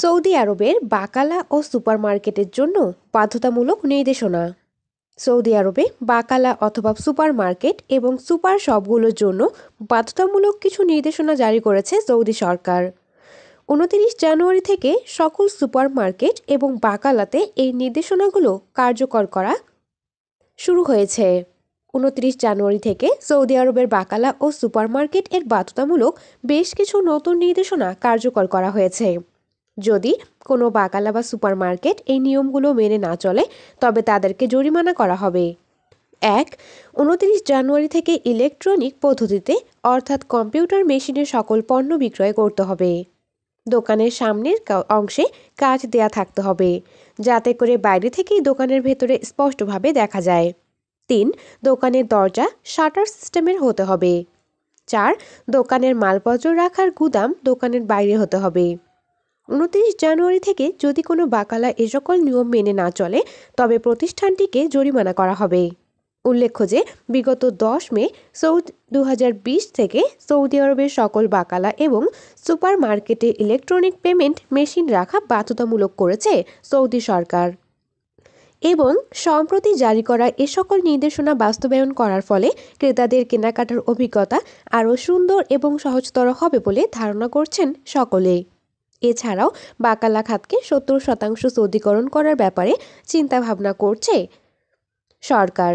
Saudi আরবের বাকালা ও সুপারমার্কেটের জন্য বাধ্যতামূলক নির্দেশনা সৌদি আরবে বাকালা অথবা সুপারমার্কেট এবং সুপার শপগুলোর জন্য বাধ্যতামূলক কিছু নির্দেশনা জারি করেছে সৌদি সরকার উনতিরিশ জানুয়ারি থেকে সকল সুপারমার্কেট এবং বাকালাতে এই নির্দেশনাগুলো কার্যকর করা শুরু হয়েছে উনত্রিশ জানুয়ারি থেকে সৌদি আরবের বাকালা ও সুপারমার্কেট এর বাধ্যতামূলক বেশ কিছু নতুন নির্দেশনা কার্যকর করা হয়েছে যদি কোনো বাকালা বা সুপার মার্কেট এই নিয়মগুলো মেনে না চলে তবে তাদেরকে জরিমানা করা হবে এক উনত্রিশ জানুয়ারি থেকে ইলেকট্রনিক পদ্ধতিতে অর্থাৎ কম্পিউটার মেশিনে সকল পণ্য বিক্রয় করতে হবে দোকানের সামনের অংশে কাজ দেয়া থাকতে হবে যাতে করে বাইরে থেকেই দোকানের ভেতরে স্পষ্টভাবে দেখা যায় তিন দোকানের দরজা শাটার সিস্টেমের হতে হবে চার দোকানের মালপত্র রাখার গুদাম দোকানের বাইরে হতে হবে উনত্রিশ জানুয়ারি থেকে যদি কোনো বাকালা এ সকল নিয়ম মেনে না চলে তবে প্রতিষ্ঠানটিকে জরিমানা করা হবে উল্লেখ্য যে বিগত দশ মে সৌদ দু থেকে সৌদি আরবের সকল বাকালা এবং সুপার মার্কেটে ইলেকট্রনিক পেমেন্ট মেশিন রাখা বাধ্যতামূলক করেছে সৌদি সরকার এবং সম্প্রতি জারি করা এ সকল নির্দেশনা বাস্তবায়ন করার ফলে ক্রেতাদের কেনাকাটার অভিজ্ঞতা আরও সুন্দর এবং সহজতর হবে বলে ধারণা করছেন সকলে এছাড়াও বাকালা খাতকে সত্তর শতাংশ সৌদিকরণ করার ব্যাপারে চিন্তাভাবনা করছে সরকার